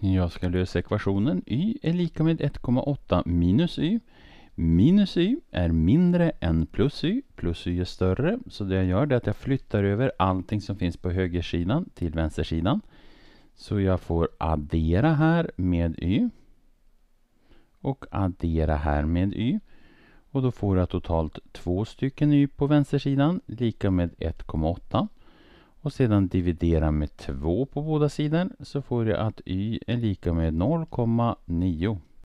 Jag ska lösa ekvationen y är lika med 1,8 minus y. Minus y är mindre än plus y. Plus y är större, så det jag gör är att jag flyttar över allting som finns på högersidan till vänstersidan. Så jag får addera här med y och addera här med y. Och då får jag totalt två stycken y på vänstersidan, lika med 1,8 och sedan dividera med 2 på båda sidor så får jag att y är lika med 0,9.